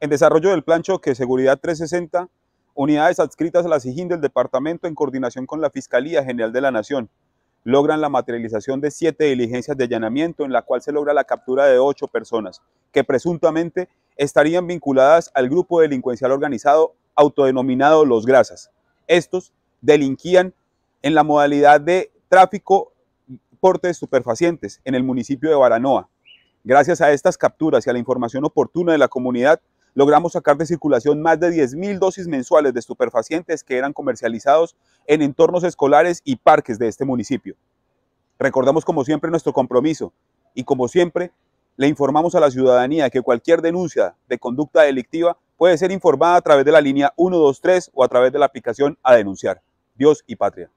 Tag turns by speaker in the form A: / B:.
A: En desarrollo del Plan Choque Seguridad 360, unidades adscritas a la SIGIN del departamento en coordinación con la Fiscalía General de la Nación logran la materialización de siete diligencias de allanamiento en la cual se logra la captura de ocho personas que presuntamente estarían vinculadas al grupo delincuencial organizado autodenominado Los Grasas. Estos delinquían en la modalidad de tráfico porte de superfacientes en el municipio de Baranoa. Gracias a estas capturas y a la información oportuna de la comunidad, logramos sacar de circulación más de 10.000 dosis mensuales de estupefacientes que eran comercializados en entornos escolares y parques de este municipio. Recordamos como siempre nuestro compromiso y como siempre le informamos a la ciudadanía que cualquier denuncia de conducta delictiva puede ser informada a través de la línea 123 o a través de la aplicación a denunciar. Dios y patria.